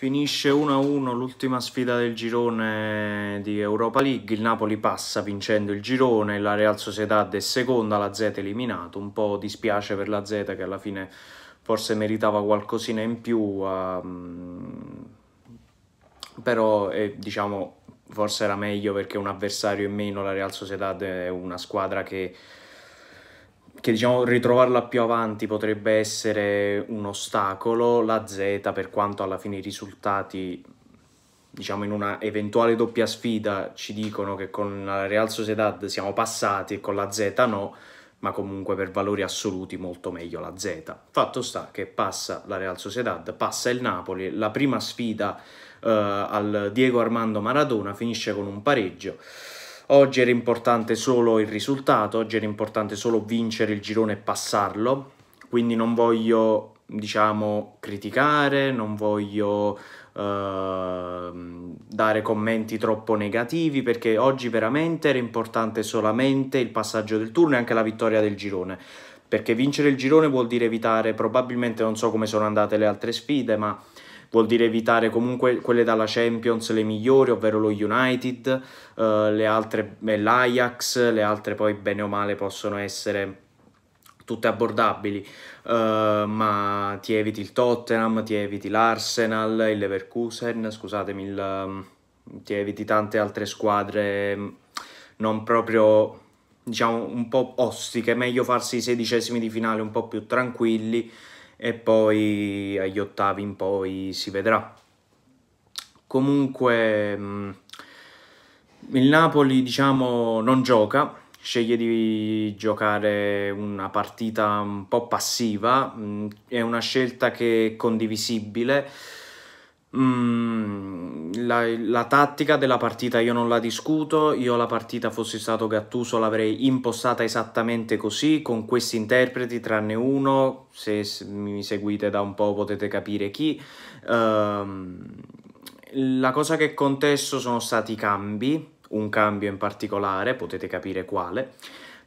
Finisce 1-1 l'ultima sfida del girone di Europa League, il Napoli passa vincendo il girone, la Real Sociedad è seconda, la Z è eliminato, un po' dispiace per la Z che alla fine forse meritava qualcosina in più, um, però eh, diciamo forse era meglio perché un avversario in meno, la Real Sociedad è una squadra che che diciamo ritrovarla più avanti potrebbe essere un ostacolo, la Z per quanto alla fine i risultati diciamo in una eventuale doppia sfida ci dicono che con la Real Sociedad siamo passati e con la Z no, ma comunque per valori assoluti molto meglio la Z. Fatto sta che passa la Real Sociedad, passa il Napoli, la prima sfida eh, al Diego Armando Maradona finisce con un pareggio. Oggi era importante solo il risultato, oggi era importante solo vincere il girone e passarlo, quindi non voglio, diciamo, criticare, non voglio eh, dare commenti troppo negativi perché oggi veramente era importante solamente il passaggio del turno e anche la vittoria del girone perché vincere il girone vuol dire evitare probabilmente non so come sono andate le altre sfide ma vuol dire evitare comunque quelle dalla Champions le migliori, ovvero lo United, eh, le altre l'Ajax, le altre poi bene o male possono essere tutte abbordabili, uh, ma ti eviti il Tottenham, ti eviti l'Arsenal, il Leverkusen, scusatemi, il, um, ti eviti tante altre squadre ehm, non proprio, diciamo, un po' ostiche, meglio farsi i sedicesimi di finale un po' più tranquilli, e poi agli ottavi in poi si vedrà. Comunque mm, il Napoli diciamo non gioca, sceglie di giocare una partita un po' passiva, mm, è una scelta che è condivisibile Mm, la, la, tattica della partita io non la discuto, io la partita fossi stato Gattuso l'avrei impostata esattamente così, con questi interpreti tranne uno, se mi seguite da un po' potete capire chi. Um, la cosa che contesto sono stati i cambi, un cambio in particolare, potete capire quale,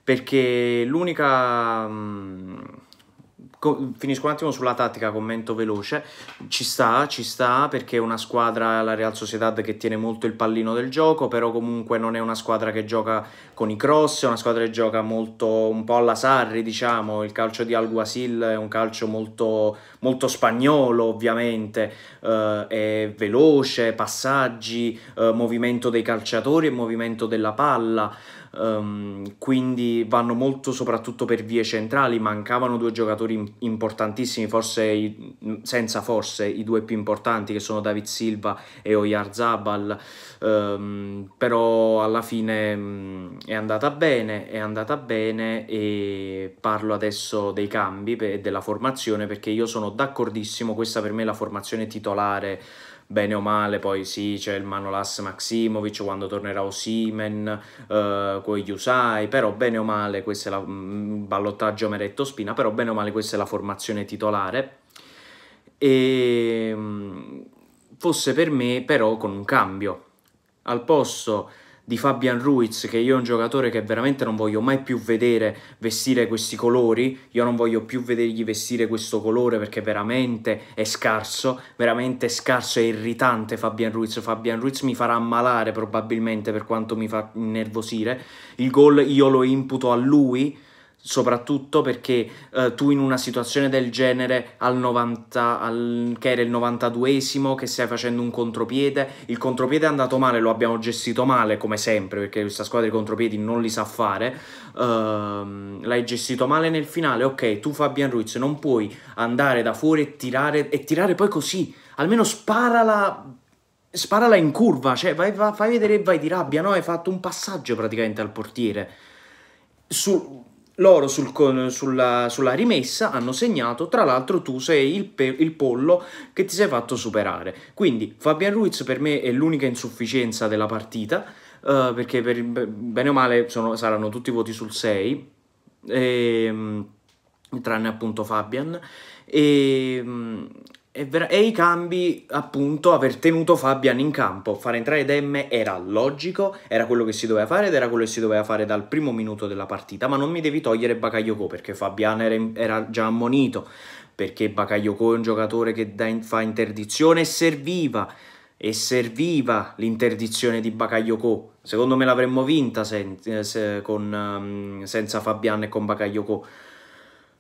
perché l'unica... Um, finisco un attimo sulla tattica, commento veloce. Ci sta, ci sta, perché è una squadra, la Real Sociedad, che tiene molto il pallino del gioco, però comunque non è una squadra che gioca con i cross, è una squadra che gioca molto un po' alla Sarri, diciamo. Il calcio di Alguasil è un calcio molto, molto spagnolo, ovviamente. Eh, è veloce, passaggi, eh, movimento dei calciatori e movimento della palla um, quindi vanno molto soprattutto per vie centrali, mancavano due giocatori importantissimi, forse i, senza forse i due più importanti che sono David Silva e Oyarzabal, um, ehm, però alla fine um, è andata bene, è andata bene e parlo adesso dei cambi e della formazione perché io sono d'accordissimo, questa per me è la formazione titolare bene o male, poi sì, c'è il Manolas Maximovic quando tornerà Osimen, eh, con gli Usai, però bene o male, questo è il mm, ballottaggio Meretto Spina, però bene o male questa è la formazione titolare. E mm, fosse per me però con un cambio. Al posto di Fabian Ruiz, che io è un giocatore che veramente non voglio mai più vedere vestire questi colori, io non voglio più vedergli vestire questo colore perché veramente è scarso, veramente è scarso e irritante Fabian Ruiz, Fabian Ruiz mi farà ammalare probabilmente per quanto mi fa innervosire, il gol io lo imputo a lui, soprattutto perché eh, tu in una situazione del genere al 90 al, che era il 92esimo che stai facendo un contropiede il contropiede è andato male lo abbiamo gestito male come sempre perché questa squadra di contropiedi non li sa fare uh, l'hai gestito male nel finale ok tu Fabian Ruiz non puoi andare da fuori e tirare e tirare poi così almeno sparala sparala in curva cioè vai, vai, fai vedere e vai di rabbia no hai fatto un passaggio praticamente al portiere su loro sul, sulla, sulla, rimessa hanno segnato, tra l'altro tu sei il, pe- il, pollo che ti sei fatto superare. Quindi Fabian Ruiz per me è l'unica insufficienza della partita, uh, perché per, bene o male sono, saranno tutti voti sul 6, e, ehm, tranne appunto Fabian. E, ehm, e, vera- e, i cambi, appunto, aver tenuto Fabian in campo, far entrare Demme era logico, era quello che si doveva fare ed era quello che si doveva fare dal primo minuto della partita, ma non mi devi togliere Bakayoko perché Fabian era, in- era già ammonito, perché Bakayoko è un giocatore che in- fa interdizione e serviva, e serviva l'interdizione di Bakayoko. Secondo me l'avremmo vinta sen- eh, se- con, um, senza Fabian e con Bakayoko.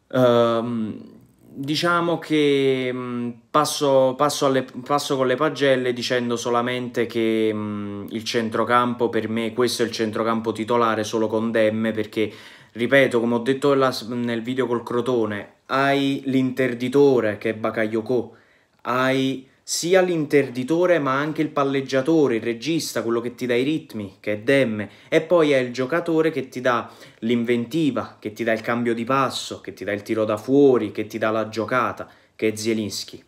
Ehm... Um, diciamo che mm, passo, passo, alle, passo, con le pagelle dicendo solamente che mh, mm, il centrocampo per me questo è il centrocampo titolare solo con Demme perché ripeto come ho detto la, nel video col Crotone hai l'interditore che è Bakayoko hai sia l'interditore ma anche il palleggiatore, il regista, quello che ti dà i ritmi, che è Demme, e poi è il giocatore che ti dà l'inventiva, che ti dà il cambio di passo, che ti dà il tiro da fuori, che ti dà la giocata, che è Zielinski.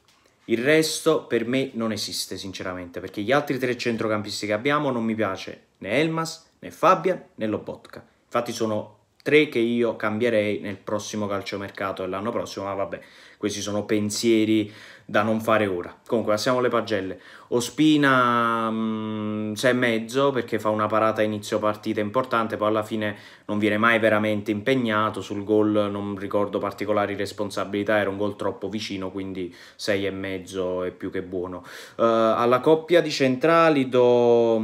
Il resto per me non esiste sinceramente, perché gli altri tre centrocampisti che abbiamo non mi piace né Elmas, né Fabian, né Lobotka. Infatti sono tre che io cambierei nel prossimo calciomercato e l'anno prossimo, ma vabbè, questi sono pensieri da non fare ora. Comunque, passiamo alle pagelle. Ospina 6,5 mm, perché fa una parata a inizio partita importante, poi alla fine non viene mai veramente impegnato. Sul gol non ricordo particolari responsabilità, era un gol troppo vicino, quindi 6,5 è più che buono. Uh, alla coppia di centrali do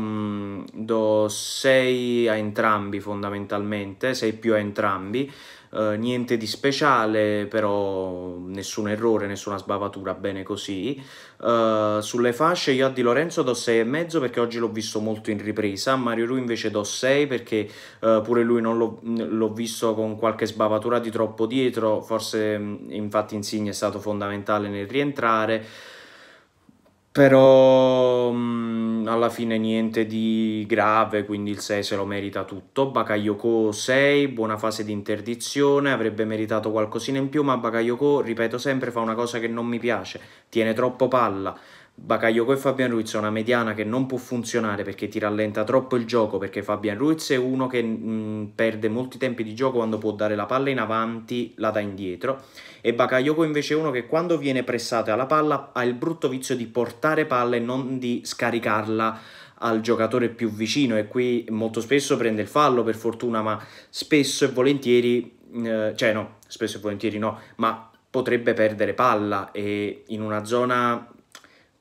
6 mm, a entrambi fondamentalmente, 6 più a entrambi eh, niente di speciale, però nessun errore, nessuna sbavatura, bene così. Uh, sulle fasce io a Di Lorenzo do 6,5 perché oggi l'ho visto molto in ripresa, Mario Rui invece do 6 perché uh, pure lui non l'ho, visto con qualche sbavatura di troppo dietro, forse infatti Insigne è stato fondamentale nel rientrare però mh, mm, alla fine niente di grave, quindi il 6 se lo merita tutto. Bakayoko 6, buona fase di interdizione, avrebbe meritato qualcosina in più, ma Bakayoko, ripeto sempre, fa una cosa che non mi piace, tiene troppo palla, Bakayoko e Fabian Ruiz è una mediana che non può funzionare perché ti rallenta troppo il gioco, perché Fabian Ruiz è uno che mh, perde molti tempi di gioco quando può dare la palla in avanti, la dà indietro, e Bakayoko invece è uno che quando viene pressata alla palla ha il brutto vizio di portare palla e non di scaricarla al giocatore più vicino e qui molto spesso prende il fallo per fortuna, ma spesso e volentieri, eh, cioè no, spesso e volentieri no, ma potrebbe perdere palla e in una zona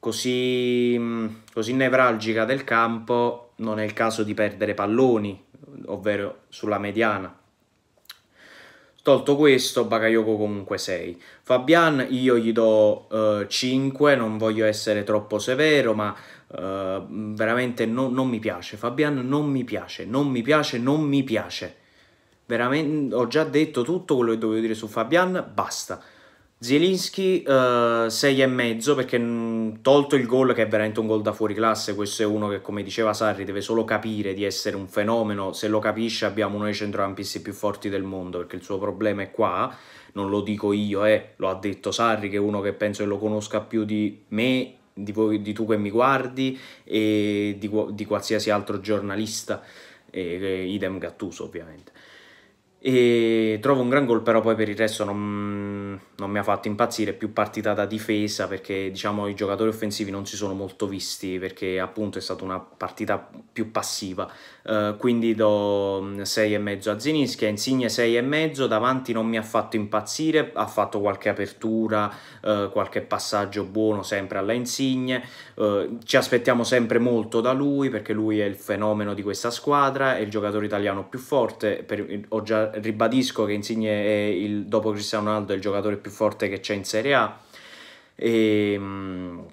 così, mm, così nevralgica del campo non è il caso di perdere palloni, ovvero sulla mediana. Tolto questo, Bakayoko comunque 6. Fabian io gli do uh, eh, 5, non voglio essere troppo severo, ma uh, veramente no, non mi piace. Fabian non mi piace, non mi piace, non mi piace. Veramente, ho già detto tutto quello che dovevo dire su Fabian, basta. Zielinski uh, eh, 6 e mezzo perché mm, tolto il gol che è veramente un gol da fuori classe, questo è uno che come diceva Sarri deve solo capire di essere un fenomeno, se lo capisce abbiamo uno dei centrocampisti più forti del mondo perché il suo problema è qua, non lo dico io, eh, lo ha detto Sarri che è uno che penso che lo conosca più di me, di, voi, di tu che mi guardi e di, di qualsiasi altro giornalista, e, e eh, idem Gattuso ovviamente e trovo un gran gol però poi per il resto non, non, mi ha fatto impazzire più partita da difesa perché diciamo i giocatori offensivi non si sono molto visti perché appunto è stata una partita più passiva uh, quindi do 6,5 mm, a a Insigne 6,5 davanti non mi ha fatto impazzire ha fatto qualche apertura uh, qualche passaggio buono sempre alla Insigne uh, ci aspettiamo sempre molto da lui perché lui è il fenomeno di questa squadra è il giocatore italiano più forte per, ho già ribadisco che Insigne, è il, dopo Cristiano Ronaldo, è il giocatore più forte che c'è in Serie A. E, ehm,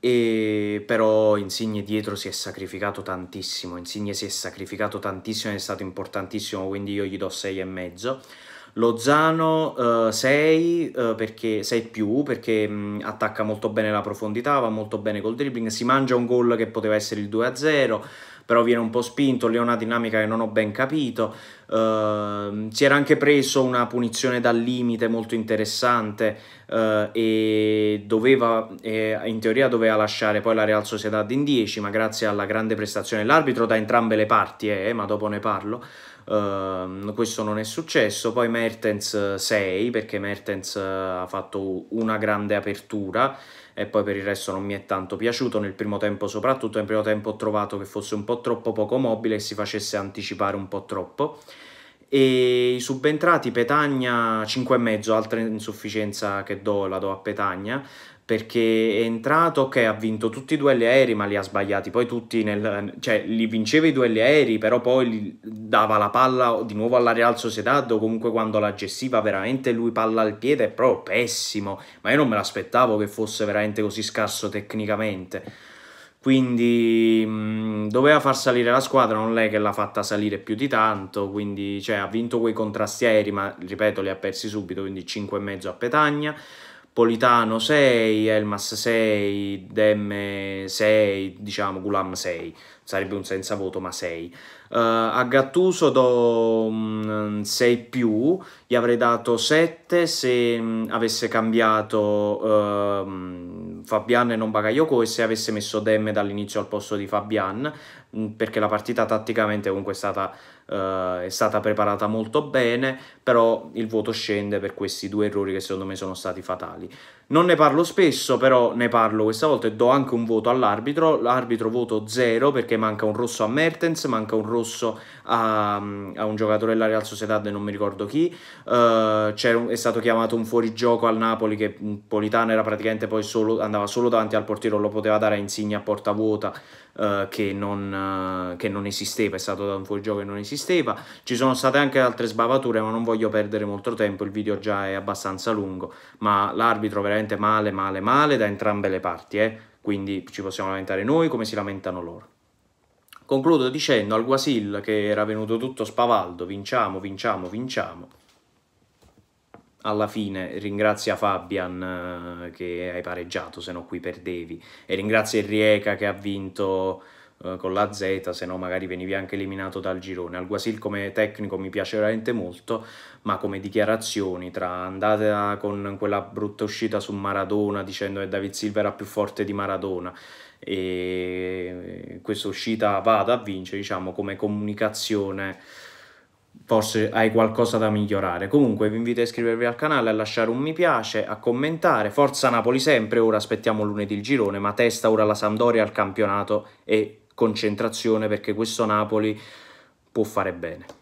e, però Insigne dietro si è sacrificato tantissimo. Insigne si è sacrificato tantissimo ed è stato importantissimo, quindi io gli do 6,5. Lozano 6 uh, uh, perché 6 più perché mh, attacca molto bene la profondità, va molto bene col dribbling, si mangia un gol che poteva essere il 2-0 però viene un po' spinto, lì è una dinamica che non ho ben capito. Uh, si era anche preso una punizione dal limite molto interessante uh, e doveva, eh, in teoria doveva lasciare poi la Real Sociedad in 10, ma grazie alla grande prestazione dell'arbitro da entrambe le parti, eh, ma dopo ne parlo, Ehm, questo non è successo. Poi Mertens 6 eh, perché Mertens eh, ha fatto una grande apertura e poi per il resto non mi è tanto piaciuto nel primo tempo soprattutto nel primo tempo ho trovato che fosse un po' troppo poco mobile e si facesse anticipare un po' troppo e i subentrati Petagna 5,5 altra insufficienza che do la do a Petagna perché è entrato, ok, ha vinto tutti i duelli aerei, ma li ha sbagliati, poi tutti nel, cioè, li vinceva i duelli aerei, però poi dava la palla di nuovo alla Real Sociedad, o comunque quando la gestiva veramente lui palla al piede, è proprio pessimo, ma io non me l'aspettavo che fosse veramente così scarso tecnicamente. Quindi mh, doveva far salire la squadra, non lei che l'ha fatta salire più di tanto, quindi cioè, ha vinto quei contrasti aerei, ma ripeto li ha persi subito, quindi 5,5 a Petagna. Politano 6, Elmas 6, Demme 6, diciamo Gulam 6, sarebbe un senza voto ma 6. Uh, eh, a Gattuso do 6 mm, più, gli avrei dato 7 se um, avesse cambiato uh, Fabian e non Bagayoko e se avesse messo Demme dall'inizio al posto di Fabian. Mm, perché la partita tatticamente comunque è stata, eh, è stata preparata molto bene, però il voto scende per questi due errori che secondo me sono stati fatali. Non ne parlo spesso, però ne parlo questa volta e do anche un voto all'arbitro. L'arbitro voto 0 perché manca un rosso a Mertens, manca un rosso a, a un giocatore della Real Sociedad, e non mi ricordo chi. Uh, è stato chiamato un fuorigioco al Napoli che Politano era praticamente poi solo, andava solo davanti al portiere, lo poteva dare a Insigne a porta vuota uh, che, non, uh, che, non, esisteva, è stato dato un fuorigioco che non esisteva. Ci sono state anche altre sbavature, ma non voglio perdere molto tempo, il video già è abbastanza lungo, ma l'arbitro veramente veramente male, male, male da entrambe le parti, eh? quindi ci possiamo lamentare noi come si lamentano loro. Concludo dicendo al Guasil che era venuto tutto spavaldo, vinciamo, vinciamo, vinciamo. Alla fine ringrazia Fabian eh, che hai pareggiato, se no qui perdevi, e ringrazia Rieca che ha vinto eh, con la Z, se no magari venivi anche eliminato dal girone. Alguasil come tecnico mi piace veramente molto, ma come dichiarazioni tra andata con quella brutta uscita su Maradona dicendo che David Silva era più forte di Maradona e questa uscita vada a vincere, diciamo, come comunicazione forse hai qualcosa da migliorare. Comunque vi invito a iscrivervi al canale, a lasciare un mi piace, a commentare. Forza Napoli sempre, ora aspettiamo lunedì il girone, ma testa ora la Sampdoria al campionato e concentrazione perché questo Napoli può fare bene.